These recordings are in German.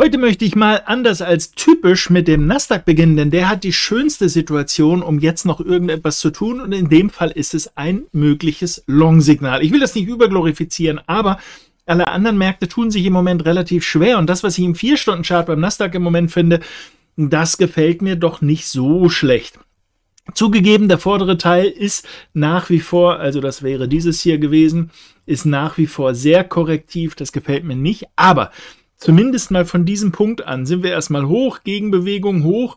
Heute möchte ich mal anders als typisch mit dem Nasdaq beginnen, denn der hat die schönste Situation, um jetzt noch irgendetwas zu tun. Und in dem Fall ist es ein mögliches Long-Signal. Ich will das nicht überglorifizieren, aber alle anderen Märkte tun sich im Moment relativ schwer. Und das, was ich im 4-Stunden-Chart beim Nasdaq im Moment finde, das gefällt mir doch nicht so schlecht. Zugegeben, der vordere Teil ist nach wie vor, also das wäre dieses hier gewesen, ist nach wie vor sehr korrektiv, das gefällt mir nicht, aber zumindest mal von diesem Punkt an sind wir erstmal hoch, Gegenbewegung hoch,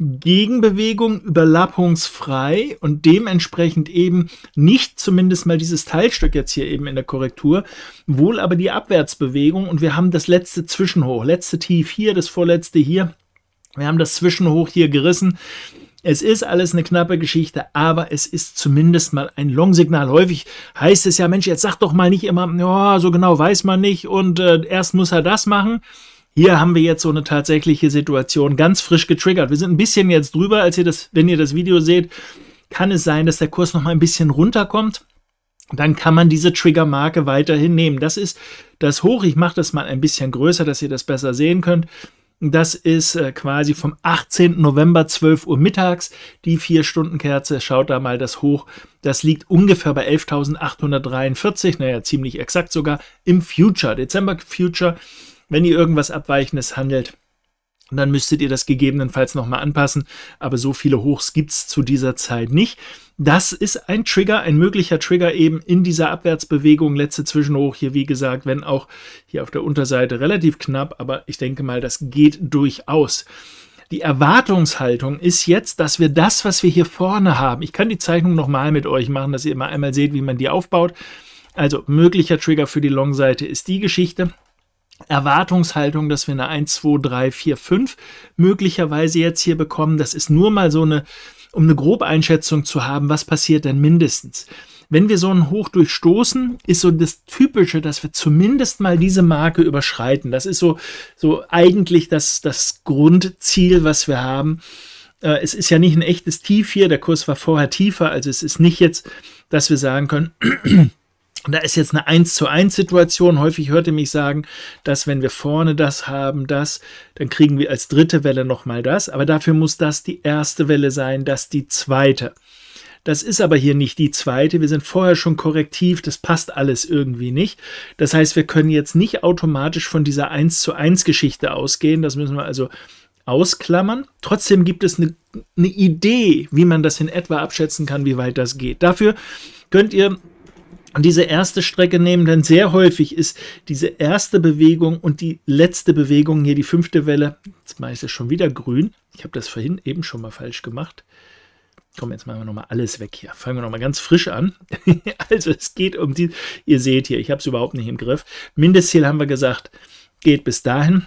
Gegenbewegung überlappungsfrei und dementsprechend eben nicht zumindest mal dieses Teilstück jetzt hier eben in der Korrektur, wohl aber die Abwärtsbewegung und wir haben das letzte Zwischenhoch, letzte Tief hier, das vorletzte hier. Wir haben das Zwischenhoch hier gerissen es ist alles eine knappe Geschichte, aber es ist zumindest mal ein Long-Signal. Häufig heißt es ja, Mensch, jetzt sag doch mal nicht immer, ja, so genau weiß man nicht und äh, erst muss er das machen. Hier haben wir jetzt so eine tatsächliche Situation, ganz frisch getriggert. Wir sind ein bisschen jetzt drüber, als ihr das, wenn ihr das Video seht, kann es sein, dass der Kurs noch mal ein bisschen runterkommt. Dann kann man diese Triggermarke weiterhin nehmen. Das ist das Hoch. Ich mache das mal ein bisschen größer, dass ihr das besser sehen könnt. Das ist äh, quasi vom 18. November 12 Uhr mittags. Die vier stunden kerze schaut da mal das hoch. Das liegt ungefähr bei 11.843, naja, ziemlich exakt sogar, im Future, Dezember Future. Wenn ihr irgendwas Abweichendes handelt, und dann müsstet ihr das gegebenenfalls nochmal anpassen. Aber so viele Hochs gibt es zu dieser Zeit nicht. Das ist ein Trigger, ein möglicher Trigger eben in dieser Abwärtsbewegung. Letzte Zwischenhoch hier, wie gesagt, wenn auch hier auf der Unterseite relativ knapp. Aber ich denke mal, das geht durchaus. Die Erwartungshaltung ist jetzt, dass wir das, was wir hier vorne haben, ich kann die Zeichnung nochmal mit euch machen, dass ihr mal einmal seht, wie man die aufbaut. Also möglicher Trigger für die Long-Seite ist die Geschichte. Erwartungshaltung, dass wir eine 1, 2, 3, 4, 5 möglicherweise jetzt hier bekommen. Das ist nur mal so eine, um eine grobe Einschätzung zu haben, was passiert denn mindestens. Wenn wir so einen Hoch durchstoßen, ist so das Typische, dass wir zumindest mal diese Marke überschreiten. Das ist so, so eigentlich das, das Grundziel, was wir haben. Äh, es ist ja nicht ein echtes Tief hier. Der Kurs war vorher tiefer. Also es ist nicht jetzt, dass wir sagen können, da ist jetzt eine 1 zu 1 Situation. Häufig hört ihr mich sagen, dass wenn wir vorne das haben, das, dann kriegen wir als dritte Welle nochmal das. Aber dafür muss das die erste Welle sein, das die zweite. Das ist aber hier nicht die zweite. Wir sind vorher schon korrektiv. Das passt alles irgendwie nicht. Das heißt, wir können jetzt nicht automatisch von dieser 1 zu 1 Geschichte ausgehen. Das müssen wir also ausklammern. Trotzdem gibt es eine, eine Idee, wie man das in etwa abschätzen kann, wie weit das geht. Dafür könnt ihr diese erste Strecke nehmen, denn sehr häufig ist diese erste Bewegung und die letzte Bewegung hier die fünfte Welle. Jetzt mache ich das schon wieder grün. Ich habe das vorhin eben schon mal falsch gemacht. Komm, jetzt machen wir nochmal alles weg hier. Fangen wir nochmal ganz frisch an. also es geht um die, ihr seht hier, ich habe es überhaupt nicht im Griff. Mindestziel haben wir gesagt, geht bis dahin.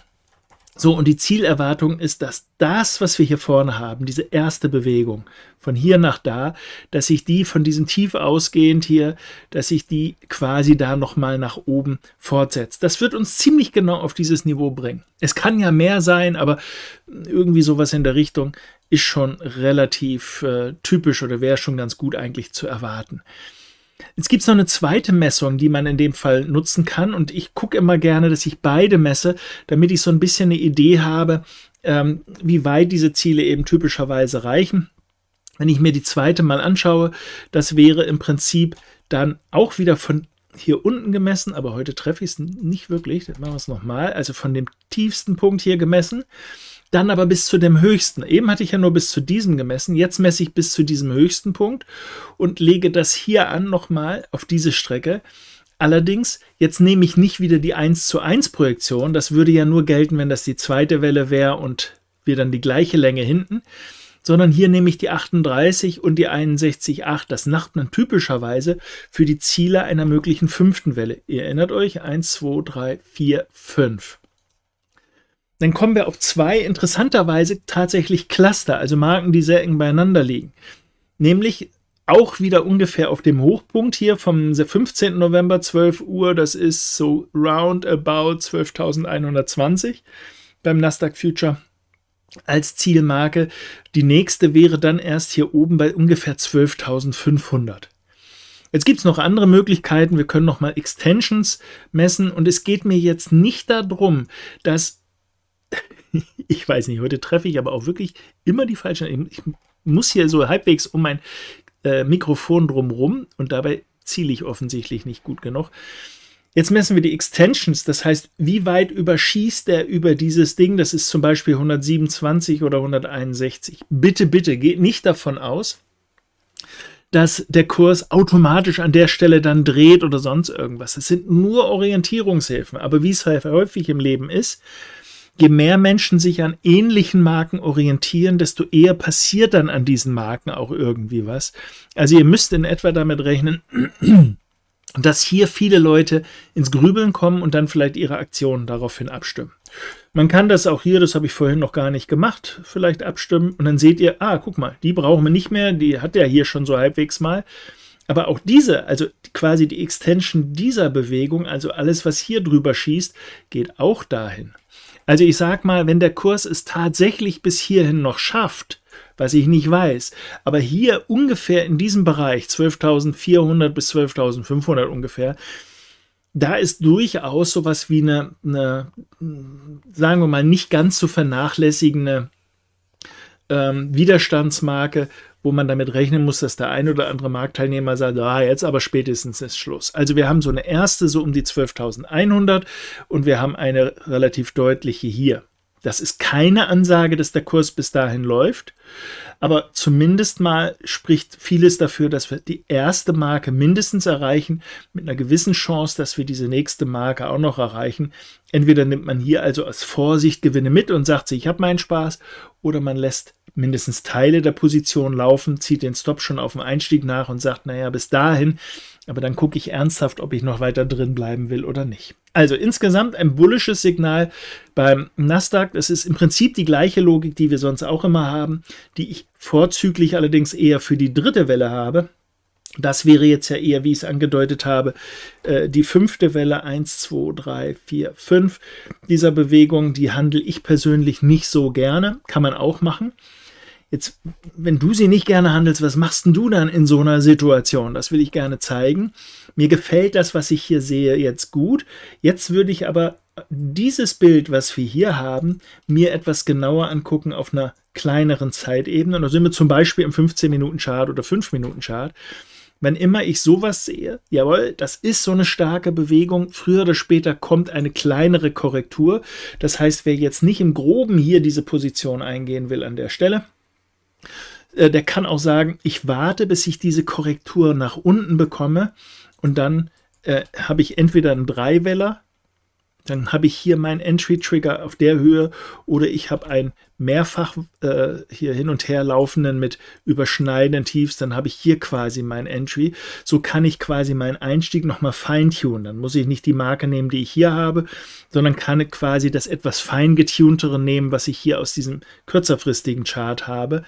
So, und die Zielerwartung ist, dass das, was wir hier vorne haben, diese erste Bewegung von hier nach da, dass sich die von diesem Tief ausgehend hier, dass sich die quasi da nochmal nach oben fortsetzt. Das wird uns ziemlich genau auf dieses Niveau bringen. Es kann ja mehr sein, aber irgendwie sowas in der Richtung ist schon relativ äh, typisch oder wäre schon ganz gut eigentlich zu erwarten. Es gibt noch eine zweite Messung, die man in dem Fall nutzen kann. Und ich gucke immer gerne, dass ich beide messe, damit ich so ein bisschen eine Idee habe, ähm, wie weit diese Ziele eben typischerweise reichen. Wenn ich mir die zweite mal anschaue, das wäre im Prinzip dann auch wieder von hier unten gemessen, aber heute treffe ich es nicht wirklich. Dann machen wir es nochmal. Also von dem tiefsten Punkt hier gemessen dann aber bis zu dem höchsten. Eben hatte ich ja nur bis zu diesem gemessen, jetzt messe ich bis zu diesem höchsten Punkt und lege das hier an nochmal auf diese Strecke. Allerdings, jetzt nehme ich nicht wieder die 1 zu 1 Projektion, das würde ja nur gelten, wenn das die zweite Welle wäre und wir dann die gleiche Länge hinten, sondern hier nehme ich die 38 und die 61,8. Das macht man typischerweise für die Ziele einer möglichen fünften Welle. Ihr erinnert euch, 1, 2, 3, 4, 5. Dann kommen wir auf zwei interessanterweise tatsächlich Cluster, also Marken, die sehr eng beieinander liegen. Nämlich auch wieder ungefähr auf dem Hochpunkt hier vom 15. November 12 Uhr. Das ist so roundabout 12.120 beim Nasdaq Future als Zielmarke. Die nächste wäre dann erst hier oben bei ungefähr 12.500. Jetzt gibt es noch andere Möglichkeiten. Wir können nochmal Extensions messen. Und es geht mir jetzt nicht darum, dass ich weiß nicht, heute treffe ich aber auch wirklich immer die falschen. Ich muss hier so halbwegs um mein äh, Mikrofon drumrum und dabei ziele ich offensichtlich nicht gut genug. Jetzt messen wir die Extensions, das heißt, wie weit überschießt er über dieses Ding? Das ist zum Beispiel 127 oder 161. Bitte, bitte, geht nicht davon aus, dass der Kurs automatisch an der Stelle dann dreht oder sonst irgendwas. Das sind nur Orientierungshilfen. Aber wie es häufig im Leben ist, je mehr Menschen sich an ähnlichen Marken orientieren, desto eher passiert dann an diesen Marken auch irgendwie was. Also ihr müsst in etwa damit rechnen, dass hier viele Leute ins Grübeln kommen und dann vielleicht ihre Aktionen daraufhin abstimmen. Man kann das auch hier, das habe ich vorhin noch gar nicht gemacht, vielleicht abstimmen und dann seht ihr, ah, guck mal, die brauchen wir nicht mehr, die hat ja hier schon so halbwegs mal. Aber auch diese, also quasi die Extension dieser Bewegung, also alles, was hier drüber schießt, geht auch dahin. Also ich sag mal, wenn der Kurs es tatsächlich bis hierhin noch schafft, was ich nicht weiß, aber hier ungefähr in diesem Bereich 12.400 bis 12.500 ungefähr, da ist durchaus sowas wie eine, eine, sagen wir mal, nicht ganz zu vernachlässigende ähm, Widerstandsmarke wo man damit rechnen muss, dass der ein oder andere Marktteilnehmer sagt, ah, jetzt aber spätestens ist Schluss. Also wir haben so eine erste so um die 12.100 und wir haben eine relativ deutliche hier. Das ist keine Ansage, dass der Kurs bis dahin läuft, aber zumindest mal spricht vieles dafür, dass wir die erste Marke mindestens erreichen, mit einer gewissen Chance, dass wir diese nächste Marke auch noch erreichen. Entweder nimmt man hier also als Vorsicht Gewinne mit und sagt sich, ich habe meinen Spaß, oder man lässt mindestens Teile der Position laufen, zieht den Stop schon auf dem Einstieg nach und sagt, naja, bis dahin, aber dann gucke ich ernsthaft, ob ich noch weiter drin bleiben will oder nicht. Also insgesamt ein bullisches Signal beim Nasdaq. Das ist im Prinzip die gleiche Logik, die wir sonst auch immer haben, die ich vorzüglich allerdings eher für die dritte Welle habe. Das wäre jetzt ja eher, wie ich es angedeutet habe, äh, die fünfte Welle 1, 2, 3, 4, 5 dieser Bewegung. Die handle ich persönlich nicht so gerne, kann man auch machen. Jetzt, wenn du sie nicht gerne handelst, was machst denn du dann in so einer Situation? Das will ich gerne zeigen. Mir gefällt das, was ich hier sehe, jetzt gut. Jetzt würde ich aber dieses Bild, was wir hier haben, mir etwas genauer angucken auf einer kleineren Zeitebene. Und da sind wir zum Beispiel im 15-Minuten-Chart oder 5-Minuten-Chart. Wenn immer ich sowas sehe, jawohl, das ist so eine starke Bewegung, früher oder später kommt eine kleinere Korrektur. Das heißt, wer jetzt nicht im groben hier diese Position eingehen will an der Stelle, äh, der kann auch sagen, ich warte, bis ich diese Korrektur nach unten bekomme und dann äh, habe ich entweder einen Dreiweller dann habe ich hier meinen Entry-Trigger auf der Höhe oder ich habe einen mehrfach äh, hier hin und her laufenden mit überschneidenden Tiefs, dann habe ich hier quasi meinen Entry. So kann ich quasi meinen Einstieg nochmal feintunen. Dann muss ich nicht die Marke nehmen, die ich hier habe, sondern kann quasi das etwas feingetuntere nehmen, was ich hier aus diesem kürzerfristigen Chart habe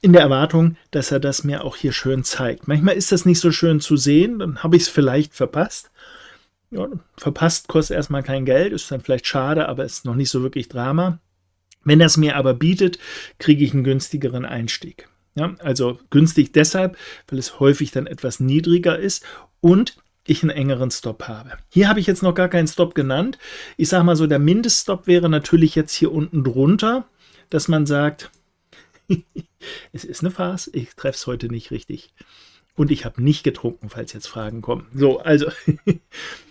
in der Erwartung, dass er das mir auch hier schön zeigt. Manchmal ist das nicht so schön zu sehen, dann habe ich es vielleicht verpasst ja, verpasst, kostet erstmal kein Geld, ist dann vielleicht schade, aber ist noch nicht so wirklich Drama. Wenn das mir aber bietet, kriege ich einen günstigeren Einstieg. Ja, also günstig deshalb, weil es häufig dann etwas niedriger ist und ich einen engeren Stop habe. Hier habe ich jetzt noch gar keinen Stop genannt. Ich sage mal so, der Mindeststop wäre natürlich jetzt hier unten drunter, dass man sagt, es ist eine Farce, ich treffe es heute nicht richtig. Und ich habe nicht getrunken, falls jetzt Fragen kommen. So, also.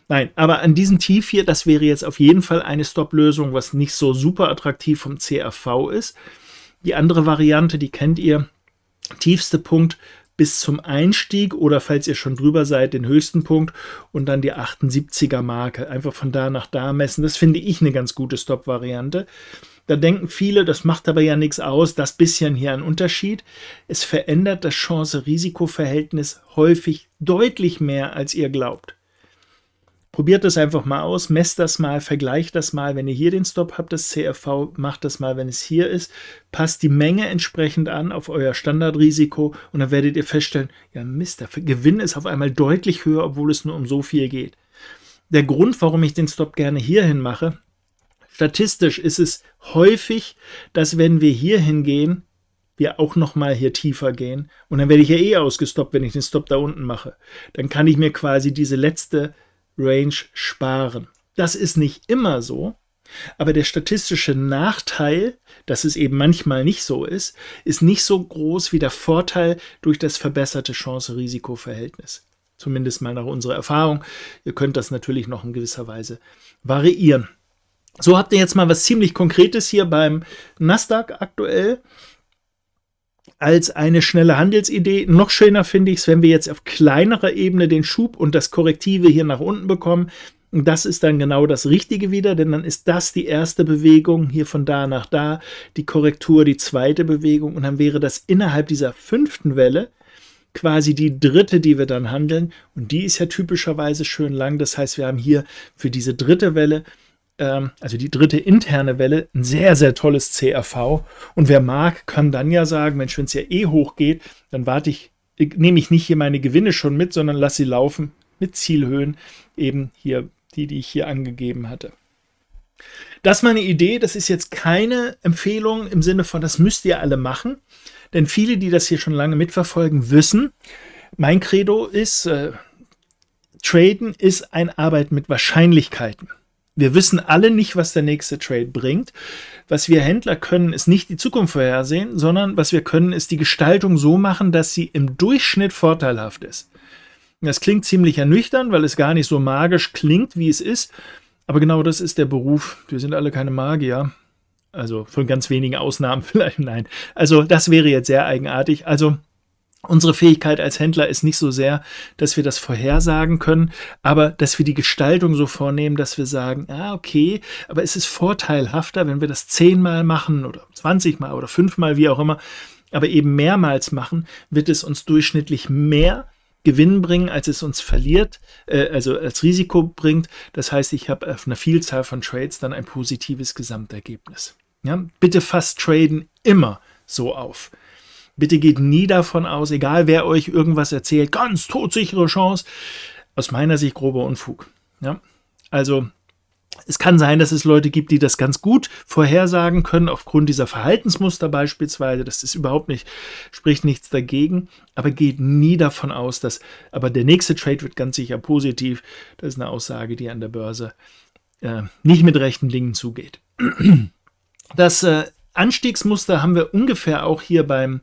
Nein, aber an diesem Tief hier, das wäre jetzt auf jeden Fall eine Stop-Lösung, was nicht so super attraktiv vom CRV ist. Die andere Variante, die kennt ihr, tiefste Punkt bis zum Einstieg oder falls ihr schon drüber seid, den höchsten Punkt und dann die 78er Marke. Einfach von da nach da messen. Das finde ich eine ganz gute Stop-Variante. Da denken viele, das macht aber ja nichts aus, das bisschen hier ein Unterschied. Es verändert das Chance-Risiko-Verhältnis häufig deutlich mehr, als ihr glaubt. Probiert das einfach mal aus, messt das mal, vergleicht das mal. Wenn ihr hier den Stop habt, das CRV, macht das mal, wenn es hier ist. Passt die Menge entsprechend an auf euer Standardrisiko und dann werdet ihr feststellen, ja Mist, der Gewinn ist auf einmal deutlich höher, obwohl es nur um so viel geht. Der Grund, warum ich den Stop gerne hierhin mache, statistisch ist es häufig, dass wenn wir hierhin gehen, wir auch nochmal hier tiefer gehen. Und dann werde ich ja eh ausgestoppt, wenn ich den Stop da unten mache. Dann kann ich mir quasi diese letzte Range sparen. Das ist nicht immer so, aber der statistische Nachteil, dass es eben manchmal nicht so ist, ist nicht so groß wie der Vorteil durch das verbesserte Chance-Risiko-Verhältnis. Zumindest mal nach unserer Erfahrung. Ihr könnt das natürlich noch in gewisser Weise variieren. So habt ihr jetzt mal was ziemlich Konkretes hier beim Nasdaq aktuell als eine schnelle Handelsidee. Noch schöner finde ich es, wenn wir jetzt auf kleinerer Ebene den Schub und das Korrektive hier nach unten bekommen. Und das ist dann genau das Richtige wieder, denn dann ist das die erste Bewegung hier von da nach da, die Korrektur die zweite Bewegung und dann wäre das innerhalb dieser fünften Welle quasi die dritte, die wir dann handeln und die ist ja typischerweise schön lang. Das heißt, wir haben hier für diese dritte Welle ähm, also die dritte interne Welle, ein sehr, sehr tolles CRV. Und wer mag, kann dann ja sagen, Mensch, wenn es ja eh hoch geht, dann warte ich, nehme ich nicht hier meine Gewinne schon mit, sondern lasse sie laufen mit Zielhöhen, eben hier die, die ich hier angegeben hatte. Das ist meine Idee, das ist jetzt keine Empfehlung im Sinne von, das müsst ihr alle machen, denn viele, die das hier schon lange mitverfolgen, wissen, mein Credo ist, äh, Traden ist ein Arbeit mit Wahrscheinlichkeiten. Wir wissen alle nicht, was der nächste Trade bringt. Was wir Händler können, ist nicht die Zukunft vorhersehen, sondern was wir können, ist die Gestaltung so machen, dass sie im Durchschnitt vorteilhaft ist. Das klingt ziemlich ernüchternd, weil es gar nicht so magisch klingt, wie es ist. Aber genau das ist der Beruf. Wir sind alle keine Magier. Also von ganz wenigen Ausnahmen vielleicht, nein. Also das wäre jetzt sehr eigenartig. Also Unsere Fähigkeit als Händler ist nicht so sehr, dass wir das vorhersagen können, aber dass wir die Gestaltung so vornehmen, dass wir sagen, ah, okay, aber es ist vorteilhafter, wenn wir das zehnmal machen oder 20 mal oder fünfmal, wie auch immer, aber eben mehrmals machen, wird es uns durchschnittlich mehr Gewinn bringen, als es uns verliert, äh, also als Risiko bringt. Das heißt, ich habe auf einer Vielzahl von Trades dann ein positives Gesamtergebnis. Ja? Bitte fast traden immer so auf. Bitte geht nie davon aus, egal wer euch irgendwas erzählt, ganz todsichere Chance. Aus meiner Sicht grober Unfug. Ja? Also es kann sein, dass es Leute gibt, die das ganz gut vorhersagen können, aufgrund dieser Verhaltensmuster beispielsweise. Das ist überhaupt nicht, spricht nichts dagegen, aber geht nie davon aus, dass, aber der nächste Trade wird ganz sicher positiv. Das ist eine Aussage, die an der Börse äh, nicht mit rechten Dingen zugeht. Das äh, Anstiegsmuster haben wir ungefähr auch hier beim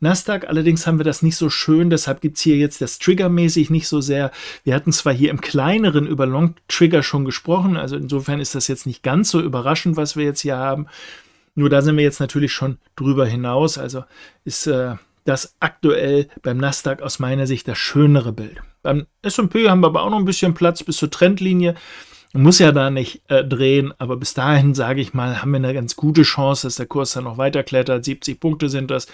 Nasdaq. Allerdings haben wir das nicht so schön, deshalb gibt es hier jetzt das Trigger-mäßig nicht so sehr. Wir hatten zwar hier im kleineren über Long Trigger schon gesprochen, also insofern ist das jetzt nicht ganz so überraschend, was wir jetzt hier haben. Nur da sind wir jetzt natürlich schon drüber hinaus, also ist äh, das aktuell beim Nasdaq aus meiner Sicht das schönere Bild. Beim S&P haben wir aber auch noch ein bisschen Platz bis zur Trendlinie. Man muss ja da nicht äh, drehen, aber bis dahin, sage ich mal, haben wir eine ganz gute Chance, dass der Kurs dann noch weiter klettert. 70 Punkte sind das.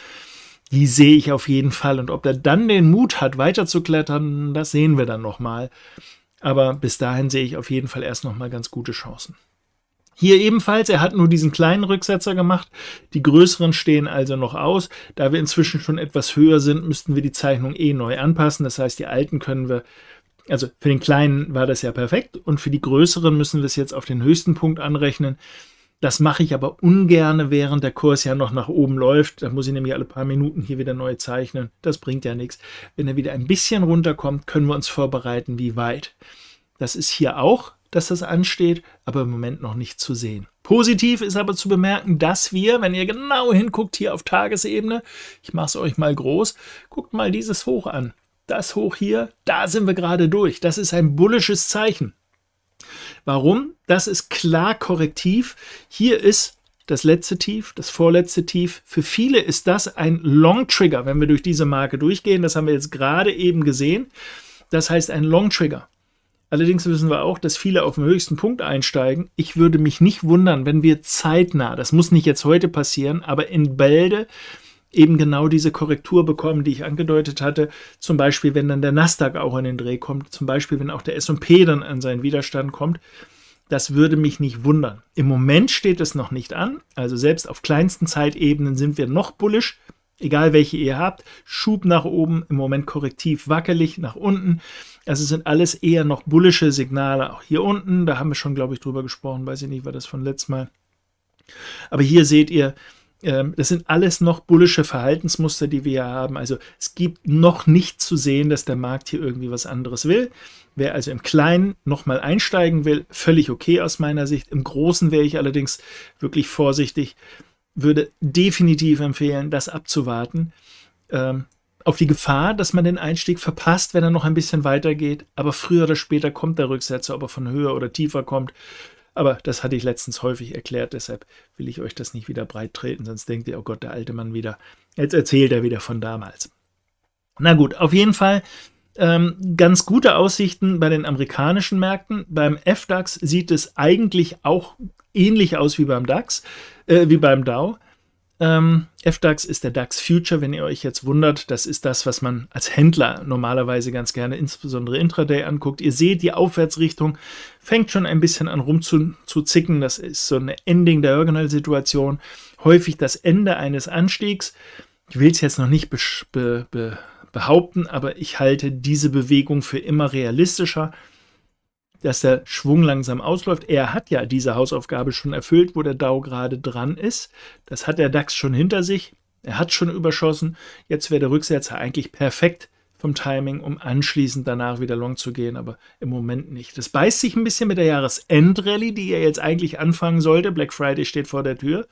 Die sehe ich auf jeden Fall. Und ob er dann den Mut hat, weiter zu klettern, das sehen wir dann nochmal. Aber bis dahin sehe ich auf jeden Fall erst nochmal ganz gute Chancen. Hier ebenfalls, er hat nur diesen kleinen Rücksetzer gemacht. Die größeren stehen also noch aus. Da wir inzwischen schon etwas höher sind, müssten wir die Zeichnung eh neu anpassen. Das heißt, die alten können wir also für den Kleinen war das ja perfekt und für die Größeren müssen wir es jetzt auf den höchsten Punkt anrechnen. Das mache ich aber ungerne, während der Kurs ja noch nach oben läuft. Da muss ich nämlich alle paar Minuten hier wieder neu zeichnen. Das bringt ja nichts. Wenn er wieder ein bisschen runterkommt, können wir uns vorbereiten, wie weit. Das ist hier auch, dass das ansteht, aber im Moment noch nicht zu sehen. Positiv ist aber zu bemerken, dass wir, wenn ihr genau hinguckt hier auf Tagesebene, ich mache es euch mal groß, guckt mal dieses Hoch an das hoch hier, da sind wir gerade durch. Das ist ein bullisches Zeichen. Warum? Das ist klar korrektiv. Hier ist das letzte Tief, das vorletzte Tief. Für viele ist das ein Long Trigger, wenn wir durch diese Marke durchgehen. Das haben wir jetzt gerade eben gesehen. Das heißt ein Long Trigger. Allerdings wissen wir auch, dass viele auf den höchsten Punkt einsteigen. Ich würde mich nicht wundern, wenn wir zeitnah, das muss nicht jetzt heute passieren, aber in Bälde eben genau diese Korrektur bekommen, die ich angedeutet hatte. Zum Beispiel, wenn dann der Nasdaq auch an den Dreh kommt, zum Beispiel, wenn auch der SP dann an seinen Widerstand kommt. Das würde mich nicht wundern. Im Moment steht es noch nicht an. Also selbst auf kleinsten Zeitebenen sind wir noch bullisch. Egal welche ihr habt, Schub nach oben, im Moment korrektiv wackelig nach unten. Also sind alles eher noch bullische Signale. Auch hier unten, da haben wir schon, glaube ich, drüber gesprochen, weiß ich nicht, war das von letztem Mal. Aber hier seht ihr, ähm, das sind alles noch bullische Verhaltensmuster, die wir haben. Also es gibt noch nicht zu sehen, dass der Markt hier irgendwie was anderes will. Wer also im Kleinen nochmal einsteigen will, völlig okay aus meiner Sicht. Im Großen wäre ich allerdings wirklich vorsichtig, würde definitiv empfehlen, das abzuwarten. Ähm, auf die Gefahr, dass man den Einstieg verpasst, wenn er noch ein bisschen weitergeht. Aber früher oder später kommt der Rücksetzer, ob er von höher oder tiefer kommt. Aber das hatte ich letztens häufig erklärt, deshalb will ich euch das nicht wieder breit treten, sonst denkt ihr, oh Gott, der alte Mann wieder, jetzt erzählt er wieder von damals. Na gut, auf jeden Fall ähm, ganz gute Aussichten bei den amerikanischen Märkten. Beim FDAX sieht es eigentlich auch ähnlich aus wie beim DAX, äh, wie beim Dow. Ähm, FDAX ist der DAX Future, wenn ihr euch jetzt wundert, das ist das, was man als Händler normalerweise ganz gerne, insbesondere Intraday, anguckt. Ihr seht, die Aufwärtsrichtung fängt schon ein bisschen an rumzuzicken. Das ist so eine Ending-Diagonal-Situation, der häufig das Ende eines Anstiegs. Ich will es jetzt noch nicht be be behaupten, aber ich halte diese Bewegung für immer realistischer dass der Schwung langsam ausläuft. Er hat ja diese Hausaufgabe schon erfüllt, wo der DAO gerade dran ist. Das hat der DAX schon hinter sich. Er hat schon überschossen. Jetzt wäre der Rücksetzer eigentlich perfekt vom Timing, um anschließend danach wieder long zu gehen, aber im Moment nicht. Das beißt sich ein bisschen mit der Jahresendrallye, die er jetzt eigentlich anfangen sollte. Black Friday steht vor der Tür.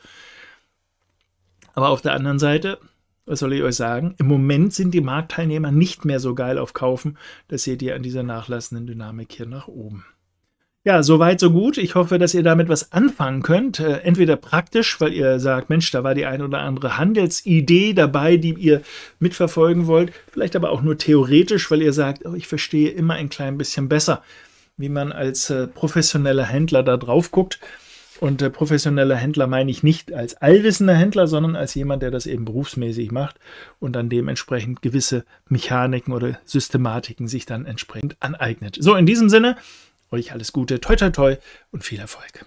Aber auf der anderen Seite, was soll ich euch sagen? Im Moment sind die Marktteilnehmer nicht mehr so geil auf Kaufen. Das seht ihr an dieser nachlassenden Dynamik hier nach oben. Ja, soweit, so gut. Ich hoffe, dass ihr damit was anfangen könnt. Äh, entweder praktisch, weil ihr sagt, Mensch, da war die ein oder andere Handelsidee dabei, die ihr mitverfolgen wollt. Vielleicht aber auch nur theoretisch, weil ihr sagt, oh, ich verstehe immer ein klein bisschen besser, wie man als äh, professioneller Händler da drauf guckt. Und äh, professioneller Händler meine ich nicht als allwissender Händler, sondern als jemand, der das eben berufsmäßig macht und dann dementsprechend gewisse Mechaniken oder Systematiken sich dann entsprechend aneignet. So, in diesem Sinne, euch alles Gute, toi toi toi und viel Erfolg.